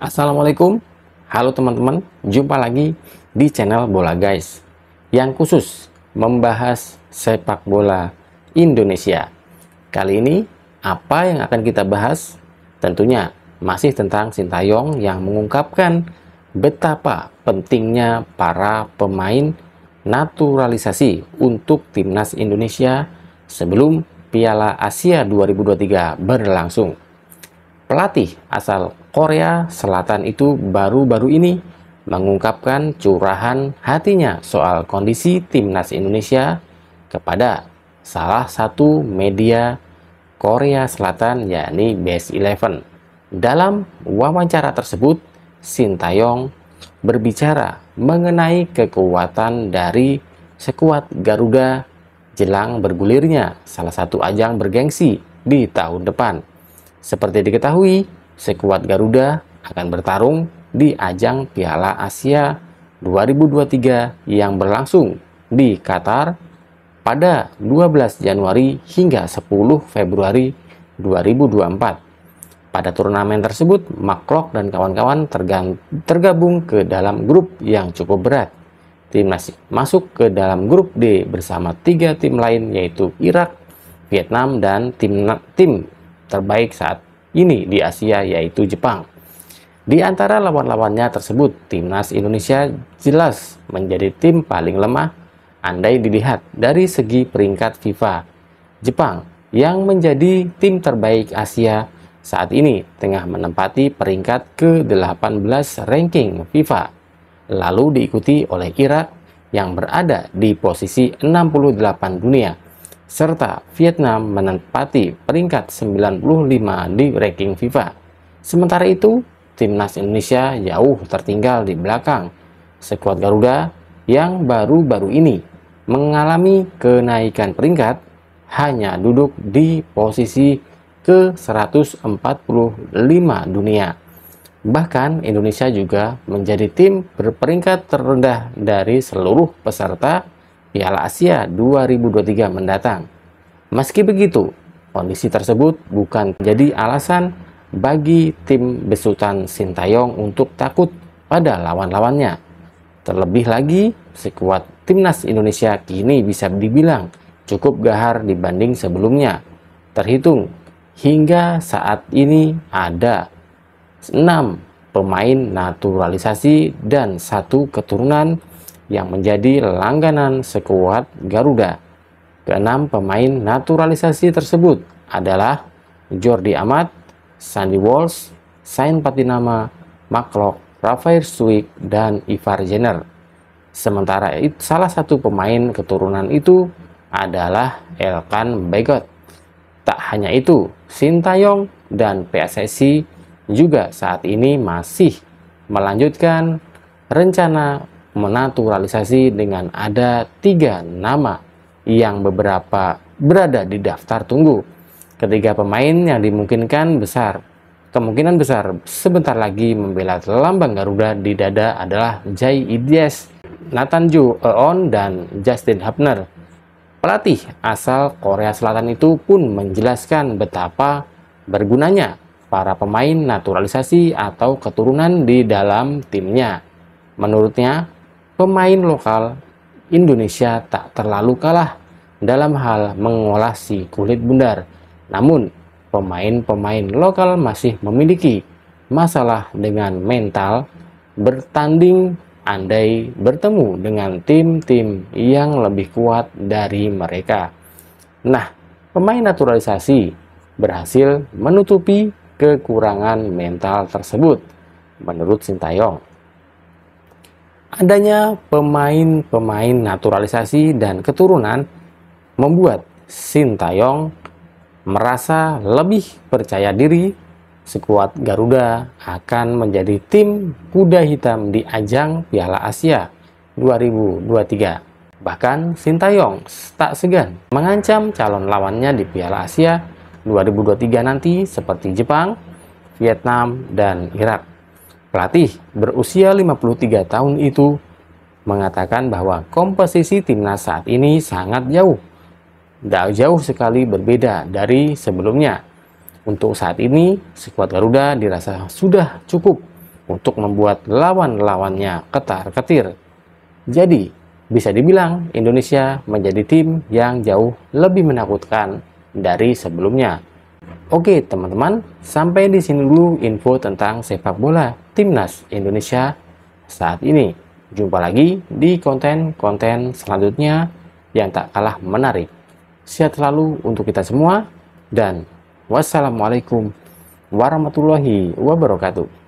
Assalamualaikum, halo teman-teman, jumpa lagi di channel Bola Guys yang khusus membahas sepak bola Indonesia. Kali ini, apa yang akan kita bahas? Tentunya masih tentang Sintayong yang mengungkapkan betapa pentingnya para pemain naturalisasi untuk timnas Indonesia sebelum Piala Asia 2023 berlangsung. Pelatih asal Korea Selatan itu baru-baru ini mengungkapkan curahan hatinya soal kondisi timnas Indonesia kepada salah satu media Korea Selatan yakni Best Eleven. Dalam wawancara tersebut, Shin Taeyong berbicara mengenai kekuatan dari sekuat Garuda jelang bergulirnya salah satu ajang bergengsi di tahun depan. Seperti diketahui, sekuat Garuda akan bertarung di ajang Piala Asia 2023 yang berlangsung di Qatar pada 12 Januari hingga 10 Februari 2024. Pada turnamen tersebut, Maklok dan kawan-kawan tergabung ke dalam grup yang cukup berat. Timnas masuk ke dalam grup D bersama tiga tim lain yaitu Irak, Vietnam, dan tim, tim terbaik saat ini di Asia yaitu Jepang. Di antara lawan-lawannya tersebut, timnas Indonesia jelas menjadi tim paling lemah andai dilihat dari segi peringkat FIFA. Jepang yang menjadi tim terbaik Asia saat ini tengah menempati peringkat ke-18 ranking FIFA, lalu diikuti oleh Irak yang berada di posisi 68 dunia serta Vietnam menempati peringkat 95 di ranking FIFA. Sementara itu, timnas Indonesia jauh tertinggal di belakang. Sekuat Garuda yang baru-baru ini mengalami kenaikan peringkat hanya duduk di posisi ke-145 dunia. Bahkan Indonesia juga menjadi tim berperingkat terendah dari seluruh peserta Piala Asia 2023 mendatang. Meski begitu, kondisi tersebut bukan jadi alasan bagi tim besutan Sintayong untuk takut pada lawan-lawannya. Terlebih lagi, sekuat timnas Indonesia kini bisa dibilang cukup gahar dibanding sebelumnya. Terhitung hingga saat ini ada 6 pemain naturalisasi dan satu keturunan yang menjadi langganan sekuat Garuda. Keenam pemain naturalisasi tersebut adalah Jordi Amat, Sandy Walsh, Sain Patinama, Maklok, Rafael Swick, dan Ivar Jenner. Sementara itu, salah satu pemain keturunan itu adalah Elkan Begot. Tak hanya itu, Sintayong dan PSSI juga saat ini masih melanjutkan rencana menaturalisasi dengan ada tiga nama yang beberapa berada di daftar tunggu. Ketiga pemain yang dimungkinkan besar, kemungkinan besar sebentar lagi membela lambang Garuda di dada adalah Jay Idias, Nathan Ju Eon, dan Justin Hubner. Pelatih asal Korea Selatan itu pun menjelaskan betapa bergunanya para pemain naturalisasi atau keturunan di dalam timnya. Menurutnya, pemain lokal Indonesia tak terlalu kalah dalam hal mengolah si kulit bundar. Namun, pemain-pemain lokal masih memiliki masalah dengan mental bertanding andai bertemu dengan tim-tim yang lebih kuat dari mereka. Nah, pemain naturalisasi berhasil menutupi kekurangan mental tersebut, menurut Sintayong. Adanya pemain-pemain naturalisasi dan keturunan membuat Sintayong merasa lebih percaya diri sekuat Garuda akan menjadi tim kuda hitam di ajang Piala Asia 2023. Bahkan Sintayong tak segan mengancam calon lawannya di Piala Asia 2023 nanti seperti Jepang, Vietnam, dan Irak. Pelatih berusia 53 tahun itu mengatakan bahwa komposisi timnas saat ini sangat jauh. Tidak jauh sekali berbeda dari sebelumnya. Untuk saat ini, skuad Garuda dirasa sudah cukup untuk membuat lawan-lawannya ketar-ketir. Jadi, bisa dibilang Indonesia menjadi tim yang jauh lebih menakutkan dari sebelumnya. Oke teman-teman, sampai di sini dulu info tentang sepak bola timnas Indonesia saat ini. Jumpa lagi di konten-konten selanjutnya yang tak kalah menarik. Sehat selalu untuk kita semua dan wassalamualaikum warahmatullahi wabarakatuh.